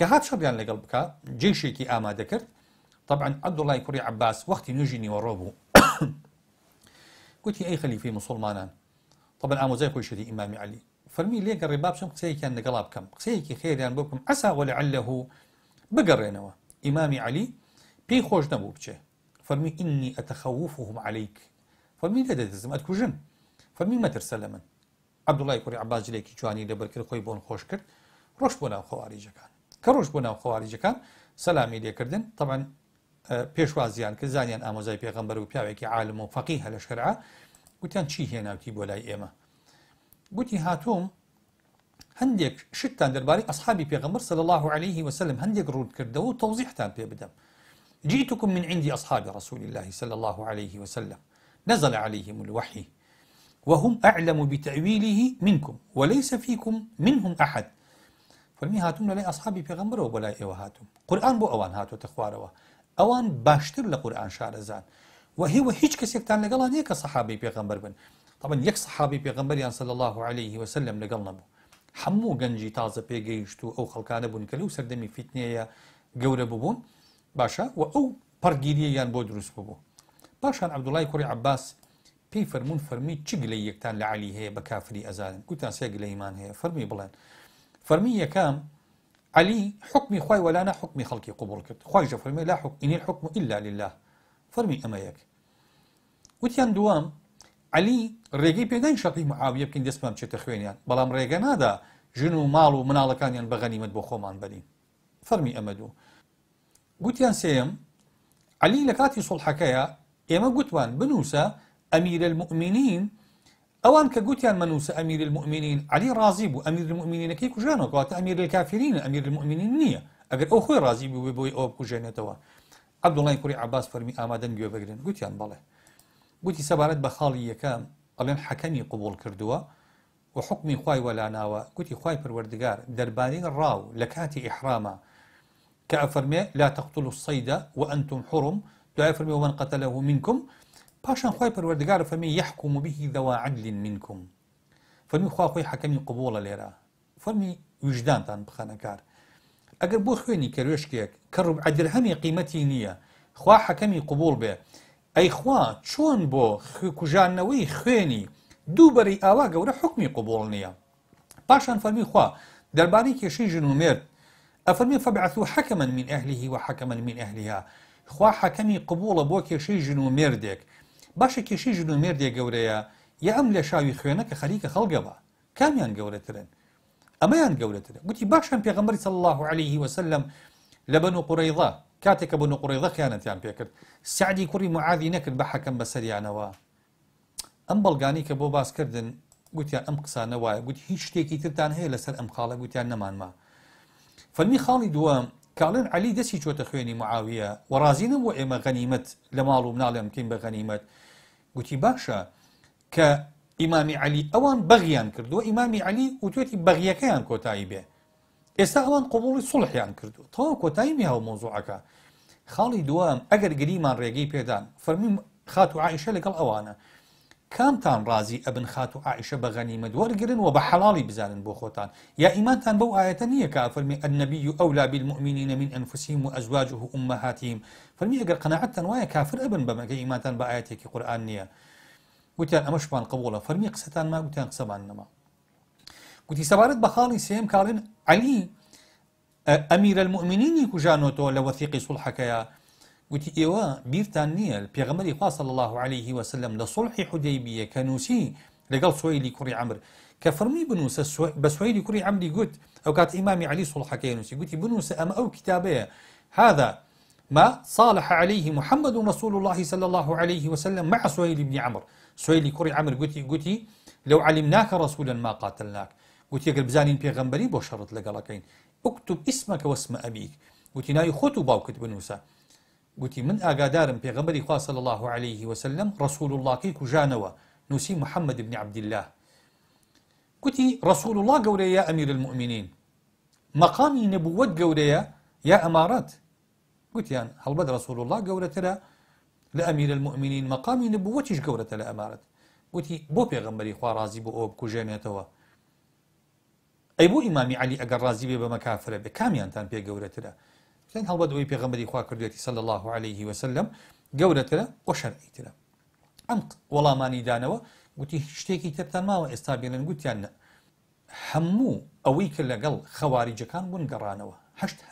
كهات هات شەڕیان لەگەڵ بکە جێشێکی ئامادە کرد طبعا الله كري عباس وەختی نوێژی نیوەڕۆ بوو گوتی ئەی خەلیفی مسلمانان طبعا ئامۆزای خۆشتی ئیمامی علی فەرمی لێگە ڕێبا بچم قسەیەکیان لەگەڵا بکەم قسەیەکی خێریان بکم ئەسا وەلعله بگەڕێنەوە إمامي علی بي خوش نەبوو بچێ فەرمی ئینی ئەتەخەوفهم عليك فەرمی لە دەدەزم ئەتکوژن ما ترسلمن لە من عبدوڵای کوری عباجلێکی جوانی لەبەرکرد خۆی بون خوش کرد روش بۆ ناو خەواریجەکان کروش ڕۆژ بۆ ناو سلامی دیکردن لێکردن طبعاً اه، پێشوازیان که زنیان آموزای پیغمبر و که عالم و فەقی هە لە شەرعا گوتیان چی هێناوتی بۆ لای هاتوم گوتی هاتووم هەندێک شتتان دەربارەی ئەسحابی پێغمبەر صلى الله عليه وسلم رود ڕوودکردەوە و تان پی بدم جئتكم من عندي أصحاب رسول الله صلى الله عليه وسلم نزل عليهم الوحي وهم أعلم بتأويله منكم وليس فيكم منهم أحد فەرمی هاتون لەلای ئەسحابی پێغمبرەوە بەلای ئێوە هاتووم قورآن بۆ ئەوان هاتوتە خوارەوە ئەوان باشتر لە قورآن شارەزان وهیوە هیچ کەسێکتان لەگەڵان یەکە سەحابی پێغمبەر بن طبعا یەک سەحابی پێغمبەریان سەل الله عليه وسلم لەگەڵ نەبوو هەموو گەنجی تازە پێگەیشت و ئەو خەڵکانە بوون کە لەو سەردەمی فیتنەیە گەورە ببوون باشە و ئەو پەرگیریەیان بۆ دروست ببوو پاشان عبدوڵای کوڕی عباس پێی فەرمونون فەرمی چ گلەی یەکتان لە علی هەیە بە کافری ئەزانن گوتان سێ گلەیمان هەیە فەرمی بڵێن فرمي كام علي حكمي خوي ولا انا حكمي خلقي قبرك خوي جا فرمي لا حكم اني الحكم الا لله فرمي اما يك وتيان دوام علي ريغي بيغان شقي معاويه يمكن دسمام تشي تخوين يعني بلا مريغا نادا جنو مالو منال كان يعني بغنيمه بوخومان بني فرمي اما وتيان سيم علي لكاتي صلحكايا يا ما قلت بنوسا امير المؤمنين ئەوان منوس امير المؤمنين علي راضي بو امير المؤمنين كي كجانو کوژانەوەکەواتە امير الكافرين امير المؤمنين نيه نییە اخوي راضي بو رازی او كجانو توا عبد الله کوری عباس فرمي امادن گوێ بگرن گوتیان بڵێ گوتی سەبارەت بە خاڵی یەکەم قال حەکەمی قوبول کردووە و حکمی خوای وەلاناوە گوتی خوای پروەردگار دەربارەی ڕاو لە کاتی ئیحرامە لا تقتلوا الصيد وأنتم حرم دوای فەرمی ومن قتله منكم پاشان خۆی پەروەردگار فەرمی یحکم و بیهی دەوا عدلین منکم فەرمی خوي خۆی حەکەمی قبوڵە لێرە فەرمی وجدانتان بخانكار اگر بو خويني كروش كيك كرب عدل همي قيمتي نيا خوا حكمي قبول بێ ئەی خوا چۆن بۆ کوژانەوەی دو دووبەری اوا گەورە حكمي قبول نيا باشان فمي خوا دەربارەی کێشەی ژن و مرد ئەفەرمی حكما من اهله وحكما من اهلها خوا حكمي قبول بو كشي جنو و باشە کێشی ژن و مێردێ گەورەیە یا ئەم خلقه با خوێنە یان خەریکە خەڵگە اما یان گەورەترن ئەمەیان گەورەترە گوتی باشم پیغمبری صلی الله عليه وسلم لە بن و قڕیضا کاتێکە بن و قڕیضە خیانەتیان پێکرد سعدی کری کوڕی معادی نەکرد بسر حەکەم ام بلگانی که بو باس کردن گوتیان ام قصا وایە گوتی هیچ شتێکی ترتان هەیە لەسەر ئەم خاڵە گوتیان نەمانما فەرمی خاڵی دووەم کاڵێن علی دەسی چۆتە خوێنی معاویە و رازینم بۆ ئێمە غەنیمت لە ماڵ و مناڵێم بکەین بە گوتی باشە کە ئیمامی علی ئەوان بەغیان کردووە ئیمامی علی وتێتی بەغیەکەیان کۆتایی بێ ئێستا ئەوان قوبڵی سڵحیان کردو تەوا کۆتایی می هاو مۆزوعەکە خاڵی دووەم ئەگەر گریمان ڕێگەی پێدان فەرمی خات و عیشە لەگەڵ ئەوانە کامتان رازي ابن خاتو عائشة عیشە بە غەنیمە دووەرگرن و بە حەڵی بزانن بو خۆتان یا ئیمانتان بەو ئاەتە نییە کە فەرمی ئەنەبی و ئەو لابیل مؤمنینە من ئەنفسییم و ئەزواج و عمەهاتیم فەرمی ئەگەر قەنەعەتتان وایە کافر ئەبن بەمەگە ئیمانتان بە ئاەتێکی قورآان نییە وتیان ئەمەشمان قبولە فەرمی قسەتان ما وتیان قصبان نما گوتی سبارت بە خاڵی سێم کاڵێن علی ئەمیر المؤمنینی کوژانۆتەوە لە وەثیقی سوڵحەکەیە ايوا بير تانية نییە يخوا صلى الله عليه وسلم لصلح حديبيه كانوسي لقال سويلي كوري عمر كفرمي فەرمی بنووسە بە عمري قلت او گوت امامي علي صلح كانوسي قلت نووسی گوتی او ئەمە هذا ما صالح عليه محمد رسول الله صلى الله عليه وسلم مع سويل بن عمر سويل كري عمر قلت قلت لو علمناك رسولا ما قاتلناك قلت قلب زانين بيغمبري بو شرط لقلقين اكتب اسمك واسم أبيك قلت ناي خطو باوكت بنوسا گوتی من ئاگادارم پێغەمبەری خوا صلی الله عليه وسلم رسول الله اللهکەی کوژانەوە نووسی محمد بن عبد الله گوتی رسول الله گەورەیە یا ئەمیر المؤمنین مەقامی نبووەت گەورەیە یا ئەمارەت گوتیان هەڵبەت رسول الله گەورەترە لە ئەمیر المؤمنین مەقامی نبووەتیش گەورەتە لە ئەمارەت گوتی بۆ پێغەمبەری خوا رازی بۆ ئەوە بکوژێنێتەوە ئەی بۆ ئیمامی علی ئەگەر رازی بێ بە مەکافرە بێ کامیانتان پێ گەورەترە چەند هەڵبە دوی پێغمبەری خوا کردوێتی سەل الله عليه وسلم گەورەترە بۆ شەرعیترە ئەم وەڵامانی دانەوە گوتی شتێکی ترتان ماوە ئێستا بێنن گوتیان نە هەموو ئەوەی کە لەگەڵ خەواریجەکان بوون گەڕانەوە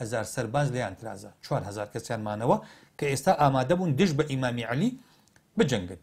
هزار سەرباز لیان ترازە 4 هزار کەسیانمانەوە کە ئێستا ئامادە بوون دش بە ئیمامی علی بجەنگن.